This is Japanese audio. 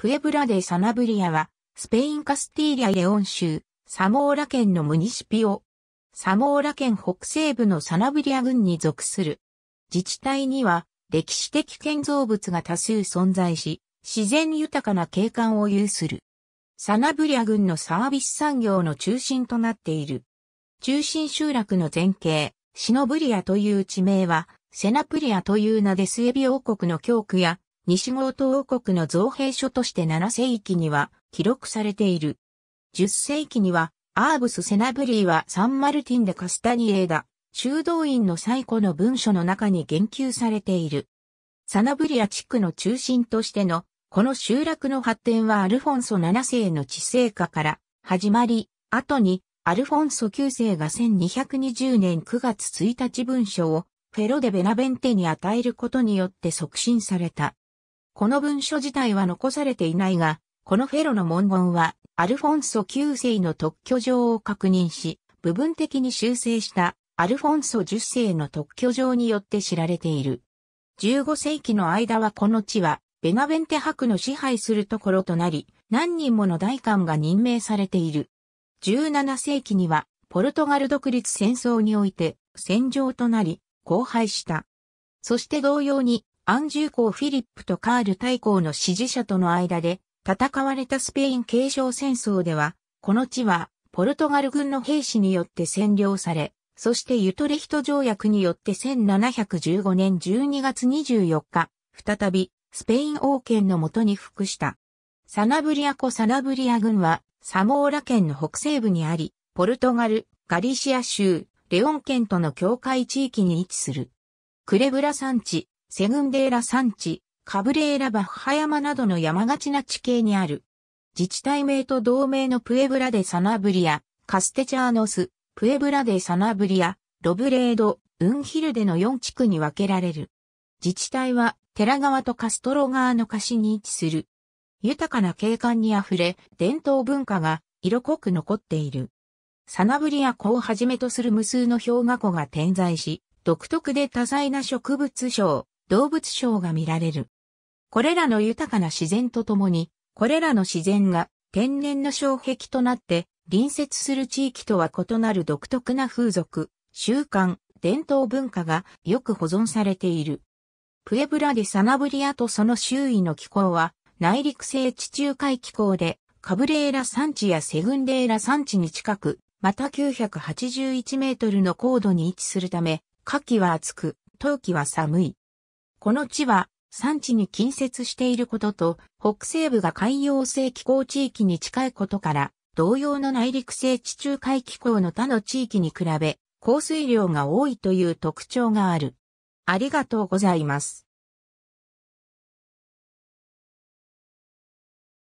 プエブラデ・サナブリアは、スペインカスティーリア・レオン州、サモーラ県のムニシピオ。サモーラ県北西部のサナブリア郡に属する。自治体には、歴史的建造物が多数存在し、自然豊かな景観を有する。サナブリア郡のサービス産業の中心となっている。中心集落の前景、シノブリアという地名は、セナプリアという名でスエビ王国の教区や西郷東王国の造幣所として7世紀には記録されている。10世紀には、アーブス・セナブリーはサンマルティンデ・カスタニエーダ、修道院の最古の文書の中に言及されている。サナブリア地区の中心としての、この集落の発展はアルフォンソ7世の治世下から始まり、後にアルフォンソ9世が1220年9月1日文書をフェロデ・ベナベンテに与えることによって促進された。この文書自体は残されていないが、このフェロの文言は、アルフォンソ9世の特許状を確認し、部分的に修正したアルフォンソ10世の特許状によって知られている。15世紀の間はこの地は、ベナベンテ博の支配するところとなり、何人もの大官が任命されている。17世紀には、ポルトガル独立戦争において、戦場となり、荒廃した。そして同様に、アンジュ公フィリップとカール大公の支持者との間で戦われたスペイン継承戦争では、この地はポルトガル軍の兵士によって占領され、そしてユトレヒト条約によって1715年12月24日、再びスペイン王権のもとに服した。サナブリア湖サナブリア軍はサモーラ県の北西部にあり、ポルトガル、ガリシア州、レオン県との境界地域に位置する。クレブラ山地、セグンデーラ山地、カブレーラバッハ山などの山がちな地形にある。自治体名と同名のプエブラデサナブリア、カステチャーノス、プエブラデサナブリア、ロブレード、ウンヒルデの4地区に分けられる。自治体は、寺川とカストロ川の貸しに位置する。豊かな景観にあふれ、伝統文化が色濃く残っている。サナブリア湖をはじめとする無数の氷河湖が点在し、独特で多彩な植物賞、動物ショーが見られる。これらの豊かな自然とともに、これらの自然が天然の障壁となって、隣接する地域とは異なる独特な風俗、習慣、伝統文化がよく保存されている。プエブラディ・サナブリアとその周囲の気候は内陸性地中海気候でカブレーラ山地やセグンデーラ山地に近く、また981メートルの高度に位置するため、夏季は暑く、冬季は寒い。この地は山地に近接していることと、北西部が海洋性気候地域に近いことから、同様の内陸性地中海気候の他の地域に比べ、降水量が多いという特徴がある。ありがとうございます。